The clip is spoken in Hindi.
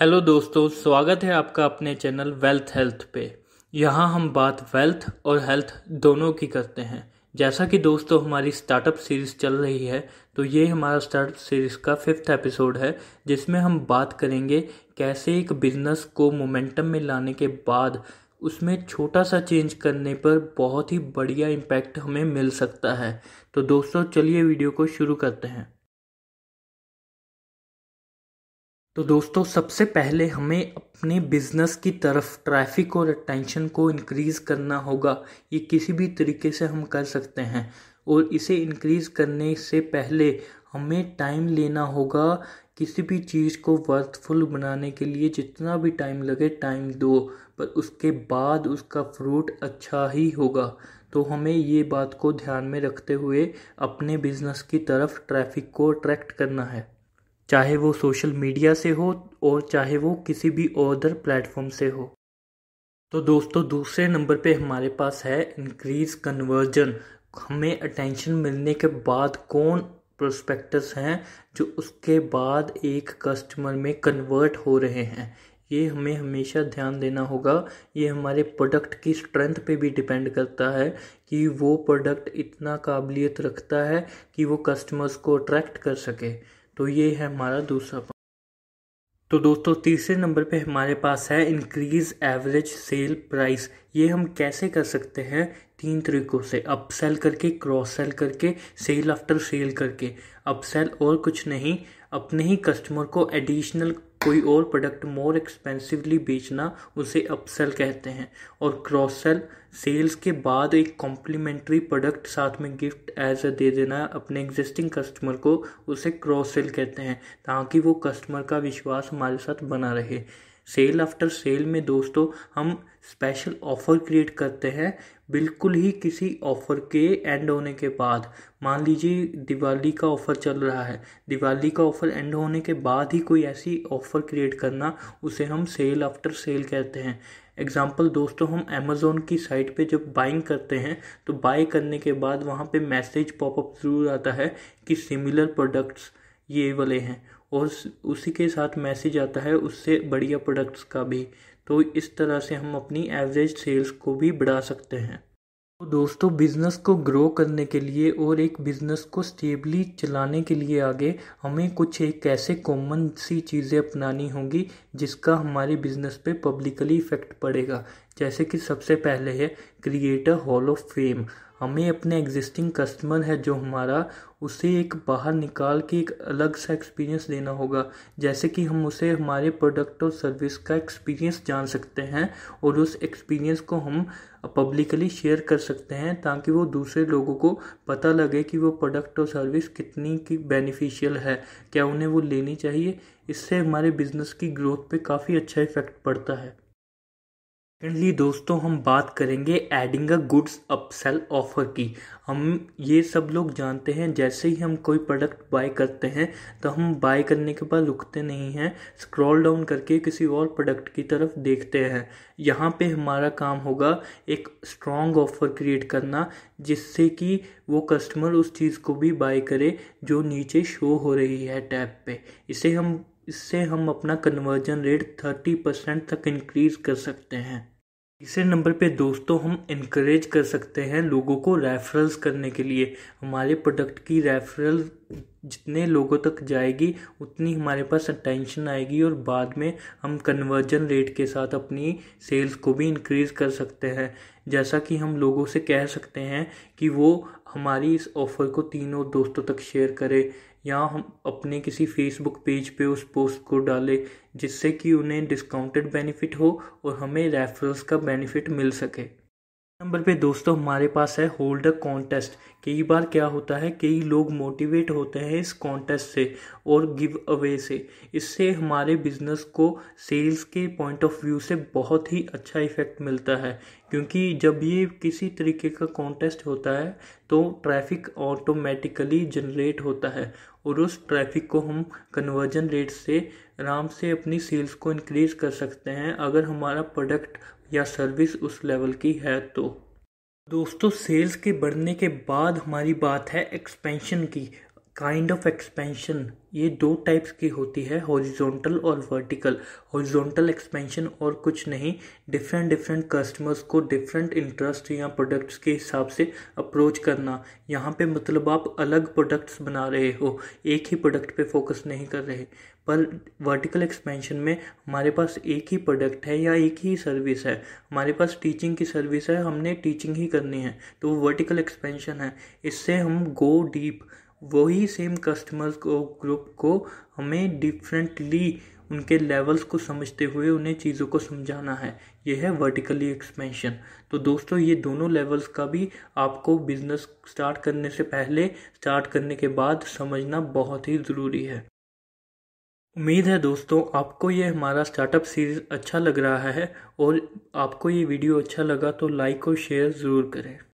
हेलो दोस्तों स्वागत है आपका अपने चैनल वेल्थ हेल्थ पे यहाँ हम बात वेल्थ और हेल्थ दोनों की करते हैं जैसा कि दोस्तों हमारी स्टार्टअप सीरीज़ चल रही है तो ये हमारा स्टार्टअप सीरीज़ का फिफ्थ एपिसोड है जिसमें हम बात करेंगे कैसे एक बिजनेस को मोमेंटम में लाने के बाद उसमें छोटा सा चेंज करने पर बहुत ही बढ़िया इम्पैक्ट हमें मिल सकता है तो दोस्तों चलिए वीडियो को शुरू करते हैं तो दोस्तों सबसे पहले हमें अपने बिज़नेस की तरफ ट्रैफिक और अटेंशन को इनक्रीज़ करना होगा ये किसी भी तरीके से हम कर सकते हैं और इसे इनक्रीज़ करने से पहले हमें टाइम लेना होगा किसी भी चीज़ को वर्थफुल बनाने के लिए जितना भी टाइम लगे टाइम दो पर उसके बाद उसका फ्रूट अच्छा ही होगा तो हमें ये बात को ध्यान में रखते हुए अपने बिज़नेस की तरफ ट्रैफिक को अट्रैक्ट करना है चाहे वो सोशल मीडिया से हो और चाहे वो किसी भी अदर प्लेटफॉर्म से हो तो दोस्तों दूसरे नंबर पे हमारे पास है इंक्रीज कन्वर्जन हमें अटेंशन मिलने के बाद कौन प्रोस्पेक्टस हैं जो उसके बाद एक कस्टमर में कन्वर्ट हो रहे हैं ये हमें हमेशा ध्यान देना होगा ये हमारे प्रोडक्ट की स्ट्रेंथ पे भी डिपेंड करता है कि वो प्रोडक्ट इतना काबिलियत रखता है कि वो कस्टमर्स को अट्रैक्ट कर सके तो ये है हमारा दूसरा पॉइंट तो दोस्तों तीसरे नंबर पे हमारे पास है इंक्रीज एवरेज सेल प्राइस ये हम कैसे कर सकते हैं तीन तरीक़ों से अप सेल करके क्रॉस सेल करके सेल आफ्टर सेल करके अप सेल और कुछ नहीं अपने ही कस्टमर को एडिशनल कोई और प्रोडक्ट मोर एक्सपेंसिवली बेचना उसे अपसेल कहते हैं और क्रॉस सेल सेल्स के बाद एक कॉम्प्लीमेंट्री प्रोडक्ट साथ में गिफ्ट एज अ दे देना अपने एग्जिस्टिंग कस्टमर को उसे क्रॉस सेल कहते हैं ताकि वो कस्टमर का विश्वास हमारे साथ बना रहे सेल आफ्टर सेल में दोस्तों हम स्पेशल ऑफ़र क्रिएट करते हैं बिल्कुल ही किसी ऑफ़र के एंड होने के बाद मान लीजिए दिवाली का ऑफ़र चल रहा है दिवाली का ऑफ़र एंड होने के बाद ही कोई ऐसी ऑफ़र क्रिएट करना उसे हम सेल आफ्टर सेल कहते हैं एग्ज़ाम्पल दोस्तों हम अमेज़ोन की साइट पे जब बाइंग करते हैं तो बाय करने के बाद वहाँ पे मैसेज पॉपअप ज़रूर आता है कि सिमिलर प्रोडक्ट्स ये वाले हैं और उसी के साथ मैसेज आता है उससे बढ़िया प्रोडक्ट्स का भी तो इस तरह से हम अपनी एवरेज सेल्स को भी बढ़ा सकते हैं तो दोस्तों बिज़नेस को ग्रो करने के लिए और एक बिज़नेस को स्टेबली चलाने के लिए आगे हमें कुछ एक ऐसे कॉमन सी चीज़ें अपनानी होंगी जिसका हमारे बिज़नेस पे पब्लिकली इफ़ेक्ट पड़ेगा जैसे कि सबसे पहले है क्रिएटर हॉल ऑफ फेम हमें अपने एग्जिस्टिंग कस्टमर है जो हमारा उसे एक बाहर निकाल के एक अलग सा एक्सपीरियंस देना होगा जैसे कि हम उसे हमारे प्रोडक्ट और सर्विस का एक्सपीरियंस जान सकते हैं और उस एक्सपीरियंस को हम पब्लिकली शेयर कर सकते हैं ताकि वो दूसरे लोगों को पता लगे कि वो प्रोडक्ट और सर्विस कितनी की बेनिफिशियल है क्या उन्हें वो लेनी चाहिए इससे हमारे बिजनेस की ग्रोथ पे काफ़ी अच्छा इफेक्ट पड़ता है फ्रेंडली दोस्तों हम बात करेंगे adding a goods upsell offer की हम ये सब लोग जानते हैं जैसे ही हम कोई प्रोडक्ट बाय करते हैं तो हम बाय करने के बाद रुकते नहीं हैं स्क्रॉल डाउन करके किसी और प्रोडक्ट की तरफ देखते हैं यहाँ पे हमारा काम होगा एक स्ट्रॉन्ग ऑफर क्रिएट करना जिससे कि वो कस्टमर उस चीज़ को भी बाय करे जो नीचे शो हो रही है टैब पे इसे हम इससे हम अपना कन्वर्जन रेट थर्टी परसेंट तक इंक्रीज कर सकते हैं तीसरे नंबर पे दोस्तों हम इनक्रेज कर सकते हैं लोगों को रेफरल्स करने के लिए हमारे प्रोडक्ट की रेफरल जितने लोगों तक जाएगी उतनी हमारे पास अटेंशन आएगी और बाद में हम कन्वर्जन रेट के साथ अपनी सेल्स को भी इंक्रीज़ कर सकते हैं जैसा कि हम लोगों से कह सकते हैं कि वो हमारी इस ऑफ़र को तीनों दोस्तों तक शेयर करें या हम अपने किसी फेसबुक पेज पे उस पोस्ट को डालें जिससे कि उन्हें डिस्काउंटेड बेनिफिट हो और हमें रेफरल्स का बेनिफिट मिल सके नंबर पे दोस्तों हमारे पास है होल्ड अ कॉन्टेस्ट कई बार क्या होता है कई लोग मोटिवेट होते हैं इस कॉन्टेस्ट से और गिव अवे से इससे हमारे बिजनेस को सेल्स के पॉइंट ऑफ व्यू से बहुत ही अच्छा इफेक्ट मिलता है क्योंकि जब ये किसी तरीके का कॉन्टेस्ट होता है तो ट्रैफिक ऑटोमेटिकली जनरेट होता है और उस ट्रैफिक को हम कन्वर्जन रेट से आराम से अपनी सेल्स को इंक्रीज़ कर सकते हैं अगर हमारा प्रोडक्ट या सर्विस उस लेवल की है तो दोस्तों सेल्स के बढ़ने के बाद हमारी बात है एक्सपेंशन की काइंड ऑफ एक्सपेंशन ये दो टाइप्स की होती है हॉरिजॉन्टल और वर्टिकल हॉरिजॉन्टल एक्सपेंशन और कुछ नहीं डिफरेंट डिफरेंट कस्टमर्स को डिफरेंट इंटरेस्ट या प्रोडक्ट्स के हिसाब से अप्रोच करना यहाँ पे मतलब आप अलग प्रोडक्ट्स बना रहे हो एक ही प्रोडक्ट पे फोकस नहीं कर रहे पर वर्टिकल एक्सपेंशन में हमारे पास एक ही प्रोडक्ट है या एक ही सर्विस है हमारे पास टीचिंग की सर्विस है हमने टीचिंग ही करनी है तो वो वर्टिकल एक्सपेंशन है इससे हम गो डीप वही सेम कस्टमर्स को ग्रुप को हमें डिफरेंटली उनके लेवल्स को समझते हुए उन्हें चीज़ों को समझाना है ये है वर्टिकली एक्सपेंशन तो दोस्तों ये दोनों लेवल्स का भी आपको बिजनेस स्टार्ट करने से पहले स्टार्ट करने के बाद समझना बहुत ही ज़रूरी है उम्मीद है दोस्तों आपको ये हमारा स्टार्टअप सीरीज़ अच्छा लग रहा है और आपको ये वीडियो अच्छा लगा तो लाइक और शेयर ज़रूर करें